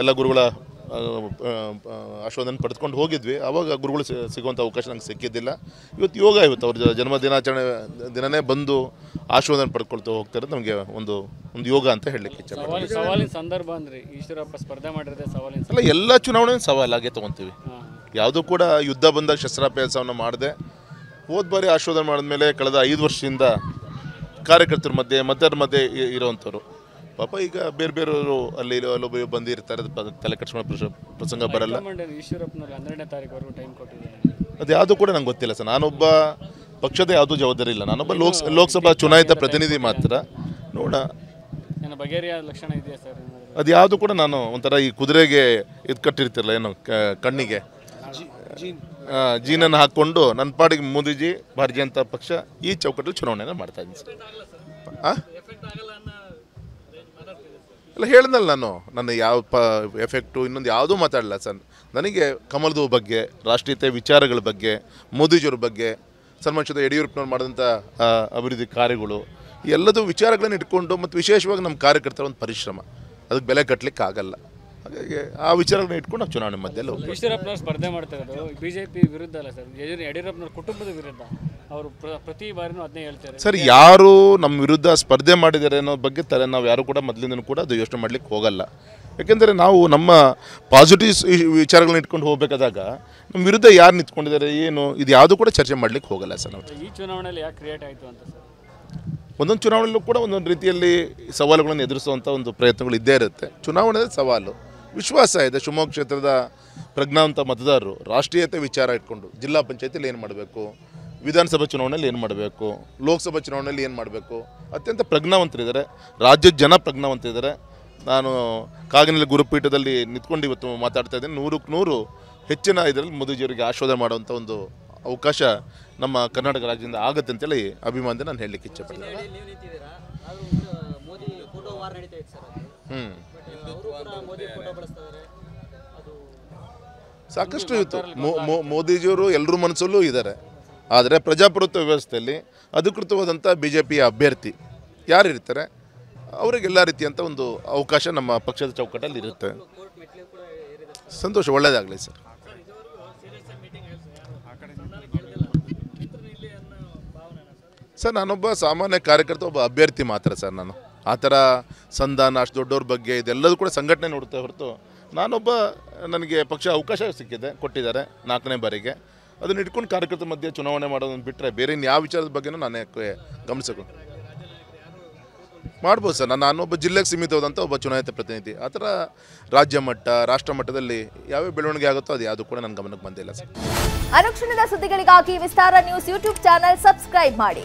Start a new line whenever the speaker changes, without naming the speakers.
ಎಲ್ಲ ಗುರುಗಳ ಆಶೀರ್ವಾದನ ಪಡೆದುಕೊಂಡು ಹೋಗಿದ್ವಿ ಆವಾಗ ಗುರುಗಳು ಸಿಗುವಂಥ ಅವಕಾಶ ನಂಗೆ ಸಿಕ್ಕಿದ್ದಿಲ್ಲ ಇವತ್ತು ಯೋಗ ಇವತ್ತು ಅವ್ರ ಜನ್ಮ ದಿನಾಚರಣೆ ದಿನನೇ ಬಂದು ಆಶೀರ್ವಾದನ ಪಡ್ಕೊಳ್ತಾ ಹೋಗ್ತಾರೆ ನಮಗೆ ಒಂದು ಒಂದು ಯೋಗ ಅಂತ ಹೇಳಲಿಕ್ಕೆ ಇಚ್ಛೆ ಈಶ್ವರಪ್ಪ ಸ್ಪರ್ಧೆ ಅಲ್ಲ ಎಲ್ಲ ಚುನಾವಣೆ ಸವಾಲಾಗೆ ತೊಗೊತೀವಿ ಯಾವುದೂ ಕೂಡ ಯುದ್ಧ ಬಂದಾಗ ಶಸ್ತ್ರಾಭ್ಯಾಸವನ್ನು ಮಾಡಿದೆ ಹೋದ ಬಾರಿ ಮಾಡಿದ ಮಾಡಿದ್ಮೇಲೆ ಕಳೆದ ಐದು ವರ್ಷದಿಂದ ಕಾರ್ಯಕರ್ತರ ಮಧ್ಯೆ ಮತದಾರರ ಮಧ್ಯೆ ಇರುವಂಥವ್ರು ಪಾಪ ಈಗ ಬೇರೆ ಬೇರೆಯವರು ಅಲ್ಲಿ ಇಲ್ಲಿ ಬಂದಿರ್ತಾರೆ ತಲೆ ಕೆಡ್ಸ್ಕೊಳ್ಳೋ ಪ್ರಸಂಗ ಬರಲ್ಲ ಅದು ಯಾವುದು ಕೂಡ ನಂಗೆ ಗೊತ್ತಿಲ್ಲ ಸರ್ ನಾನೊಬ್ಬ ಪಕ್ಷದ ಯಾವುದು ಜವಾಬ್ದಾರಿ ಇಲ್ಲ ನಾನೊಬ್ಬ ಲೋಕ್ ಲೋಕಸಭಾ ಚುನಾಯಿತ ಪ್ರತಿನಿಧಿ ಮಾತ್ರ ನೋಡ ಲಕ್ಷಣ ಇದೆಯಾ ಸರ್ ಅದು ಯಾವುದು ಕೂಡ ನಾನು ಒಂಥರ ಈ ಕುದುರೆಗೆ ಇದು ಕಟ್ಟಿರ್ತಿರಲ್ಲ ಏನು ಕಣ್ಣಿಗೆ ಜೀನನ್ನು ಹಾಕ್ಕೊಂಡು ನನ್ನ ಪಾಡಿಗೆ ಮೋದಿಜಿ ಭಾರತೀಯ ಜನತಾ ಪಕ್ಷ ಈ ಚೌಕಟ್ಟಲ್ಲಿ ಚುನಾವಣೆಯನ್ನು ಮಾಡ್ತಾ ಇದ್ದೀನಿ ಸರ್ ಹಾಂ ಎಲ್ಲ ಹೇಳಿದ್ನಲ್ಲ ನಾನು ನನ್ನ ಯಾವ ಪ ಎಫೆಕ್ಟು ಇನ್ನೊಂದು ಯಾವುದೂ ಮಾತಾಡಲ್ಲ ಸರ್ ನನಗೆ ಕಮಲದ ಬಗ್ಗೆ ರಾಷ್ಟ್ರೀಯತೆ ವಿಚಾರಗಳ ಬಗ್ಗೆ ಮೋದಿಜಿಯವ್ರ ಬಗ್ಗೆ ಸನ್ಮಾನ್ಸದ ಯಡಿಯೂರಪ್ಪನವ್ರು ಮಾಡಿದಂಥ ಅಭಿವೃದ್ಧಿ ಕಾರ್ಯಗಳು ಎಲ್ಲದೂ ವಿಚಾರಗಳನ್ನು ಇಟ್ಕೊಂಡು ಮತ್ತು ವಿಶೇಷವಾಗಿ ನಮ್ಮ ಕಾರ್ಯಕರ್ತರ ಒಂದು ಪರಿಶ್ರಮ ಅದಕ್ಕೆ ಬೆಲೆ ಕಟ್ಟಲಿಕ್ಕೆ ಆಗಲ್ಲ ಹಾಗಾಗಿ ಆ ವಿಚಾರಗಳನ್ನ ಇಟ್ಕೊಂಡು ನಾವು ಚುನಾವಣೆ ಮಧ್ಯೆಲ್ಲ ಸ್ಪರ್ಧೆ ಮಾಡ್ತಾ ಇರೋದು ಬಿಜೆಪಿ ವಿರುದ್ಧ ಅಲ್ಲ ಸರ್ ಯಡಿಯೂರಪ್ಪನವ್ರ ಕುಟುಂಬದ ವಿರುದ್ಧ ಅವರು ಪ್ರತಿ ಬಾರಿನೂ ಅದನ್ನೇ ಹೇಳ್ತಾರೆ ಸರ್ ಯಾರು ನಮ್ಮ ವಿರುದ್ಧ ಸ್ಪರ್ಧೆ ಮಾಡಿದ್ದಾರೆ ಅನ್ನೋ ಬಗ್ಗೆ ತಲೆ ನಾವು ಯಾರು ಕೂಡ ಮೊದಲಿಂದನೂ ಕೂಡ ಅದು ಯೋಚನೆ ಮಾಡಲಿಕ್ಕೆ ಹೋಗಲ್ಲ ಯಾಕೆಂದರೆ ನಾವು ನಮ್ಮ ಪಾಸಿಟಿವ್ ವಿಚಾರಗಳನ್ನ ಇಟ್ಕೊಂಡು ಹೋಗಬೇಕಾದಾಗ ನಮ್ಮ ವಿರುದ್ಧ ಯಾರು ನಿಂತ್ಕೊಂಡಿದ್ದಾರೆ ಏನು ಇದು ಯಾವುದು ಕೂಡ ಚರ್ಚೆ ಮಾಡ್ಲಿಕ್ಕೆ ಹೋಗಲ್ಲ ಸರ್ ನಾವು ಈ ಚುನಾವಣೆಯಲ್ಲಿ ಯಾಕೆ ಕ್ರಿಯೇಟ್ ಆಯಿತು ಅಂತ ಒಂದೊಂದು ಚುನಾವಣೆಯಲ್ಲೂ ಕೂಡ ಒಂದೊಂದು ರೀತಿಯಲ್ಲಿ ಸವಾಲುಗಳನ್ನು ಎದುರಿಸುವಂಥ ಒಂದು ಪ್ರಯತ್ನಗಳು ಇದ್ದೇ ಇರುತ್ತೆ ಚುನಾವಣೆ ಸವಾಲು ವಿಶ್ವಾಸ ಇದೆ ಶಿವಮೊಗ್ಗ ಕ್ಷೇತ್ರದ ಪ್ರಜ್ಞಾವಂತ ಮತದಾರರು ರಾಷ್ಟ್ರೀಯತೆ ವಿಚಾರ ಇಟ್ಕೊಂಡು ಜಿಲ್ಲಾ ಪಂಚಾಯತಿಯಲ್ಲಿ ಏನು ಮಾಡಬೇಕು ವಿಧಾನಸಭಾ ಚುನಾವಣೆಯಲ್ಲಿ ಏನು ಮಾಡಬೇಕು ಲೋಕಸಭಾ ಚುನಾವಣೆಯಲ್ಲಿ ಏನು ಮಾಡಬೇಕು ಅತ್ಯಂತ ಪ್ರಜ್ಞಾವಂತರಿದ್ದಾರೆ ರಾಜ್ಯದ ಜನ ಪ್ರಜ್ಞಾವಂತರಿದ್ದಾರೆ ನಾನು ಕಾಗಿನಲ್ಲಿ ಗುರುಪೀಠದಲ್ಲಿ ನಿಂತ್ಕೊಂಡು ಇವತ್ತು ಮಾತಾಡ್ತಾ ಇದ್ದೀನಿ ನೂರಕ್ಕೆ ನೂರು ಹೆಚ್ಚಿನ ಇದರಲ್ಲಿ ಮೋದಿಜಿಯವರಿಗೆ ಆಶೋಧನೆ ಮಾಡುವಂಥ ಒಂದು ಅವಕಾಶ ನಮ್ಮ ಕರ್ನಾಟಕ ರಾಜ್ಯದಿಂದ ಆಗುತ್ತೆ ಅಂತೇಳಿ ಅಭಿಮಾನಿ ನಾನು ಹೇಳಲಿಕ್ಕೆ ಇಚ್ಛೆಪಡ್ತೀನಿ ಸಾಕಷ್ಟು ಇತ್ತು ಮೋದಿಜಿಯವರು ಎಲ್ಲರೂ ಮನಸ್ಸಲ್ಲೂ ಇದ್ದಾರೆ ಆದರೆ ಪ್ರಜಾಪ್ರಭುತ್ವ ವ್ಯವಸ್ಥೆಯಲ್ಲಿ ಅಧಿಕೃತವಾದಂಥ ಬಿ ಜೆ ಪಿಯ ಅಭ್ಯರ್ಥಿ ಯಾರಿರ್ತಾರೆ ಅವರಿಗೆಲ್ಲ ರೀತಿಯಂಥ ಒಂದು ಅವಕಾಶ ನಮ್ಮ ಪಕ್ಷದ ಚೌಕಟ್ಟಲ್ಲಿ ಇರುತ್ತೆ ಸಂತೋಷ ಒಳ್ಳೆಯದಾಗಲಿ ಸರ್ ಸರ್ ನಾನೊಬ್ಬ ಸಾಮಾನ್ಯ ಕಾರ್ಯಕರ್ತ ಒಬ್ಬ ಅಭ್ಯರ್ಥಿ ಮಾತ್ರ ಸರ್ ನಾನು ಆ ಥರ ಸಂಧಾನ ಅಷ್ಟು ದೊಡ್ಡವ್ರ ಬಗ್ಗೆ ಇದೆಲ್ಲದೂ ಕೂಡ ಸಂಘಟನೆ ನೋಡುತ್ತೆ ಹೊರತು ನಾನೊಬ್ಬ ನನಗೆ ಪಕ್ಷ ಅವಕಾಶ ಸಿಕ್ಕಿದೆ ಕೊಟ್ಟಿದ್ದಾರೆ ನಾಲ್ಕನೇ ಬಾರಿಗೆ ಅದನ್ನು ಇಟ್ಕೊಂಡು ಕಾರ್ಯಕರ್ತರ ಮಧ್ಯೆ ಚುನಾವಣೆ ಮಾಡೋದನ್ನು ಬಿಟ್ಟರೆ ಬೇರೆ ಯಾವ ವಿಚಾರದ ಬಗ್ಗೆನೂ ನಾನು ಗಮನಿಸಬೇಕು ಮಾಡ್ಬೋದು ಸರ್ ನಾನು ಒಬ್ಬ ಜಿಲ್ಲೆಗೆ ಸೀಮಿತವಾದಂಥ ಒಬ್ಬ ಚುನಾಯಿತ ಪ್ರತಿನಿಧಿ ಆ ಥರ ರಾಜ್ಯ ಮಟ್ಟ ರಾಷ್ಟ್ರ ಮಟ್ಟದಲ್ಲಿ ಯಾವ್ಯಾವ ಬೆಳವಣಿಗೆ ಆಗುತ್ತೋ ಅದು ಯಾವುದು ಕೂಡ ನನ್ನ ಗಮನಕ್ಕೆ ಬಂದಿಲ್ಲ ಸರ್ ಅನುಕ್ಷಣದ ಸುದ್ದಿಗಳಿಗಾಗಿ Vistara news YouTube channel subscribe ಮಾಡಿ